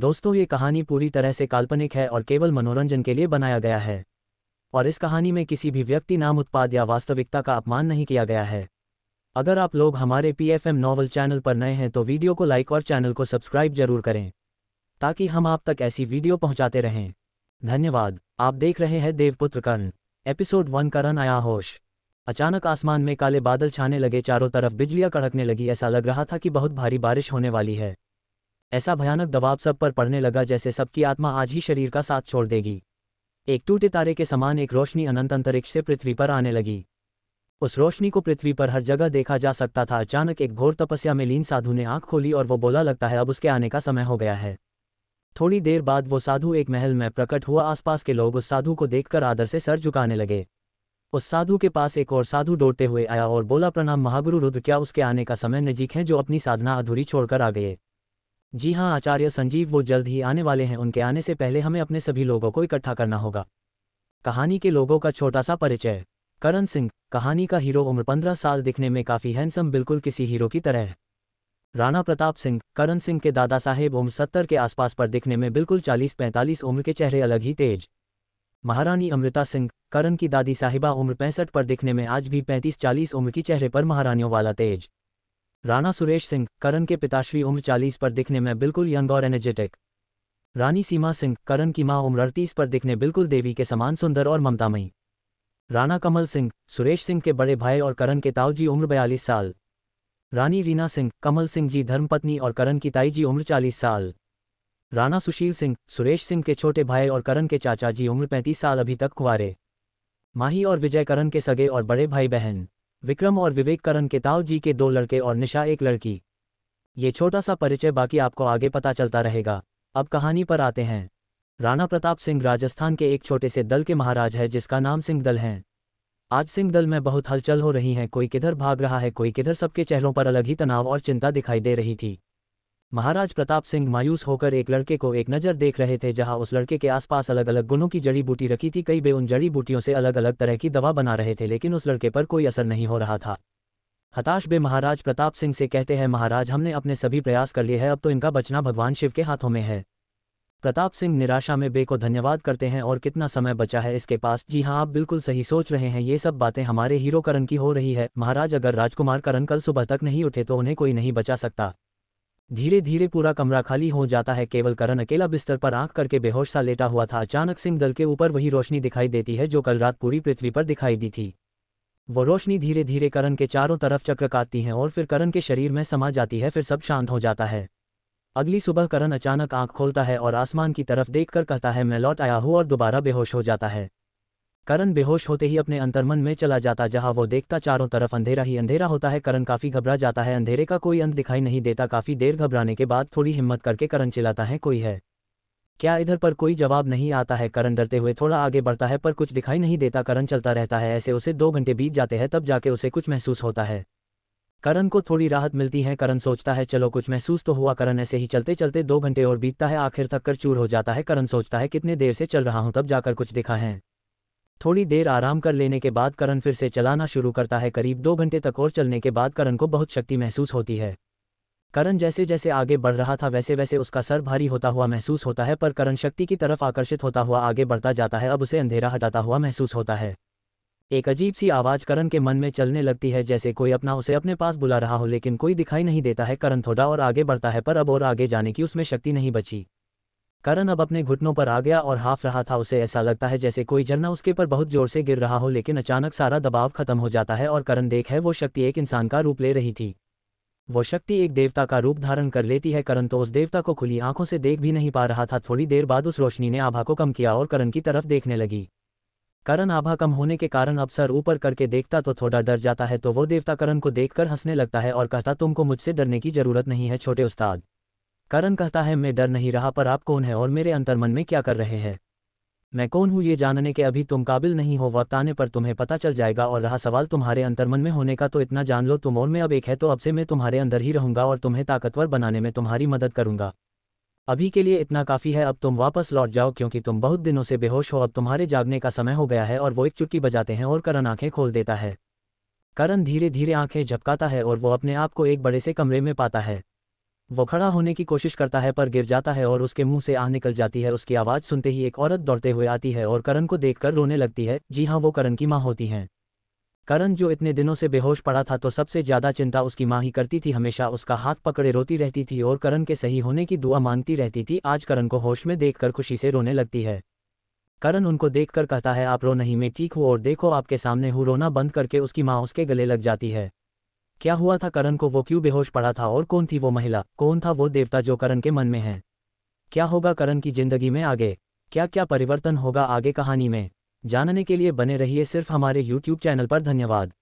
दोस्तों ये कहानी पूरी तरह से काल्पनिक है और केवल मनोरंजन के लिए बनाया गया है और इस कहानी में किसी भी व्यक्ति नाम उत्पाद या वास्तविकता का अपमान नहीं किया गया है अगर आप लोग हमारे पीएफएम नॉवल चैनल पर नए हैं तो वीडियो को लाइक और चैनल को सब्सक्राइब जरूर करें ताकि हम आप तक ऐसी वीडियो पहुंचाते रहें धन्यवाद आप देख रहे हैं देवपुत्र कर्ण एपिसोड वन करण आया होश अचानक आसमान में काले बादल छाने लगे चारों तरफ बिजलियां कड़कने लगी ऐसा लग रहा था कि बहुत भारी बारिश होने वाली है ऐसा भयानक दबाव सब पर पड़ने लगा जैसे सबकी आत्मा आज ही शरीर का साथ छोड़ देगी एक टूटे तारे के समान एक रोशनी अनंत अंतरिक्ष से पृथ्वी पर आने लगी उस रोशनी को पृथ्वी पर हर जगह देखा जा सकता था अचानक एक घोर तपस्या में लीन साधु ने आंख खोली और वो बोला लगता है अब उसके आने का समय हो गया है थोड़ी देर बाद वो साधु एक महल में प्रकट हुआ आसपास के लोग उस साधु को देखकर आदर से सर झुकाने लगे उस साधु के पास एक और साधु दौड़ते हुए आया और बोला प्रणाम महागुरु रुद्र क्या उसके आने का समय नजीक है जो अपनी साधना अधूरी छोड़कर आ गए जी हाँ आचार्य संजीव वो जल्द ही आने वाले हैं उनके आने से पहले हमें अपने सभी लोगों को इकट्ठा करना होगा कहानी के लोगों का छोटा सा परिचय करण सिंह कहानी का हीरो उम्र पंद्रह साल दिखने में काफ़ी हैंडसम बिल्कुल किसी हीरो की तरह है राणा प्रताप सिंह करण सिंह के दादा साहेब उम्र सत्तर के आसपास पर दिखने में बिल्कुल चालीस पैंतालीस उम्र के चेहरे अलग ही तेज महारानी अमृता सिंह करण की दादी साहिबा उम्र पैंसठ पर दिखने में आज भी पैंतीस चालीस उम्र की चेहरे पर महारानियों वाला तेज राणा सुरेश सिंह करण के पिताश्री उम्र 40 पर दिखने में बिल्कुल यंग और एनर्जेटिक रानी सीमा सिंह करण की मां उम्र अड़तीस पर दिखने बिल्कुल देवी के समान सुंदर और ममतामयी राणा कमल सिंह सुरेश सिंह के बड़े भाई और करण के ताऊजी जी उम्र बयालीस साल रानी रीना सिंह कमल सिंह जी धर्मपत्नी और करण की ताई जी उम्र चालीस साल राणा सुशील सिंह सुरेश सिंह के छोटे भाई और करण के चाचा जी उम्र पैंतीस साल अभी तक कुंवारे माही और विजय करण के सगे और बड़े भाई बहन विक्रम और विवेक करण केताव जी के दो लड़के और निशा एक लड़की ये छोटा सा परिचय बाकी आपको आगे पता चलता रहेगा अब कहानी पर आते हैं राणा प्रताप सिंह राजस्थान के एक छोटे से दल के महाराज है जिसका नाम सिंह दल है आज सिंह दल में बहुत हलचल हो रही है कोई किधर भाग रहा है कोई किधर सबके चेहरों पर अलग ही तनाव और चिंता दिखाई दे रही थी महाराज प्रताप सिंह मायूस होकर एक लड़के को एक नज़र देख रहे थे जहां उस लड़के के आसपास अलग अलग गुणों की जड़ी बूटी रखी थी कई बे उन जड़ी बूटियों से अलग अलग तरह की दवा बना रहे थे लेकिन उस लड़के पर कोई असर नहीं हो रहा था हताश बे महाराज प्रताप सिंह से कहते हैं महाराज हमने अपने सभी प्रयास कर लिए हैं अब तो इनका बचना भगवान शिव के हाथों में है प्रताप सिंह निराशा में बे को धन्यवाद करते हैं और कितना समय बचा है इसके पास जी हाँ आप बिल्कुल सही सोच रहे हैं ये सब बातें हमारे हीरो करण की हो रही है महाराज अगर राजकुमार करण कल सुबह तक नहीं उठे तो उन्हें कोई नहीं बचा सकता धीरे धीरे पूरा कमरा खाली हो जाता है केवल करण अकेला बिस्तर पर आंख करके बेहोश सा लेटा हुआ था अचानक सिंह दल के ऊपर वही रोशनी दिखाई देती है जो कल रात पूरी पृथ्वी पर दिखाई दी थी वो रोशनी धीरे धीरे करण के चारों तरफ चक्र काटती है और फिर करण के शरीर में समा जाती है फिर सब शांत हो जाता है अगली सुबह करण अचानक आंख खोलता है और आसमान की तरफ देखकर कहता है मैं लौट आया हूँ और दोबारा बेहोश हो जाता है करण बेहोश होते ही अपने अंतर्मन में चला जाता जहां वो देखता चारों तरफ अंधेरा ही अंधेरा होता है करण काफी घबरा जाता है अंधेरे का कोई अंत दिखाई नहीं देता काफी देर घबराने के बाद थोड़ी हिम्मत करके करण चिल्लाता है कोई है क्या इधर पर कोई जवाब नहीं आता है करण डरते हुए थोड़ा आगे बढ़ता है पर कुछ दिखाई नहीं देता करण चलता रहता है ऐसे उसे दो घंटे बीत जाते हैं तब जाके उसे कुछ महसूस होता है करण को थोड़ी राहत मिलती है करण सोचता है चलो कुछ महसूस तो हुआ करण ऐसे ही चलते चलते दो घंटे और बीतता है आखिर थक कर चूर हो जाता है करण सोचता है कितने देर से चल रहा हूं तब जाकर कुछ दिखा है थोड़ी देर आराम कर लेने के बाद करण फिर से चलाना शुरू करता है करीब दो घंटे तक और चलने के बाद करण को बहुत शक्ति महसूस होती है करण जैसे जैसे आगे बढ़ रहा था वैसे वैसे उसका सर भारी होता हुआ महसूस होता है पर करण शक्ति की तरफ आकर्षित होता हुआ आगे बढ़ता जाता है अब उसे अंधेरा हटाता हुआ महसूस होता है एक अजीब सी आवाज़ करण के मन में चलने लगती है जैसे कोई अपना उसे अपने पास बुला रहा हो लेकिन कोई दिखाई नहीं देता है करण थोड़ा और आगे बढ़ता है पर अब और आगे जाने की उसमें शक्ति नहीं बची करण अब अपने घुटनों पर आ गया और हाफ रहा था उसे ऐसा लगता है जैसे कोई झरना उसके पर बहुत जोर से गिर रहा हो लेकिन अचानक सारा दबाव खत्म हो जाता है और करण देख है वो शक्ति एक इंसान का रूप ले रही थी वो शक्ति एक देवता का रूप धारण कर लेती है करण तो उस देवता को खुली आंखों से देख भी नहीं पा रहा था थोड़ी देर बाद उस रोशनी ने आभा को कम किया और करण की तरफ देखने लगी करण आभा कम होने के कारण अब सर ऊपर करके देखता तो थोड़ा डर जाता है तो वो देवता करण को देखकर हंसने लगता है और कहता तुमको मुझसे डरने की जरूरत नहीं है छोटे उस्ताद करण कहता है मैं डर नहीं रहा पर आप कौन है और मेरे अंतर्मन में क्या कर रहे हैं मैं कौन हूँ ये जानने के अभी तुम काबिल नहीं हो वक्त आने पर तुम्हें पता चल जाएगा और रहा सवाल तुम्हारे अंतर्मन में होने का तो इतना जान लो तुम और मैं अब एक है तो अब से मैं तुम्हारे अंदर ही रहूंगा और तुम्हें ताकतवर बनाने में तुम्हारी मदद करूंगा अभी के लिए इतना काफ़ी है अब तुम वापस लौट जाओ क्योंकि तुम बहुत दिनों से बेहोश हो अब तुम्हारे जागने का समय हो गया है और वो एक चुटकी बजाते हैं और करण आंखें खोल देता है करण धीरे धीरे आंखें झपकाता है और वो अपने आप को एक बड़े से कमरे में पाता है वो खड़ा होने की कोशिश करता है पर गिर जाता है और उसके मुंह से आह निकल जाती है उसकी आवाज़ सुनते ही एक औरत दौड़ते हुए आती है और करण को देखकर रोने लगती है जी हाँ वो करण की माँ होती हैं करण जो इतने दिनों से बेहोश पड़ा था तो सबसे ज़्यादा चिंता उसकी माँ ही करती थी हमेशा उसका हाथ पकड़े रोती रहती थी और करण के सही होने की दुआ मांगती रहती थी आज करण को होश में देखकर खुशी से रोने लगती है करण उनको देखकर कहता है आप रो नहीं मैं ठीक हूँ और देखो आपके सामने हूँ रोना बंद करके उसकी माँ उसके गले लग जाती है क्या हुआ था करण को वो क्यों बेहोश पड़ा था और कौन थी वो महिला कौन था वो देवता जो करण के मन में है क्या होगा करण की जिंदगी में आगे क्या क्या परिवर्तन होगा आगे कहानी में जानने के लिए बने रहिए सिर्फ हमारे यूट्यूब चैनल पर धन्यवाद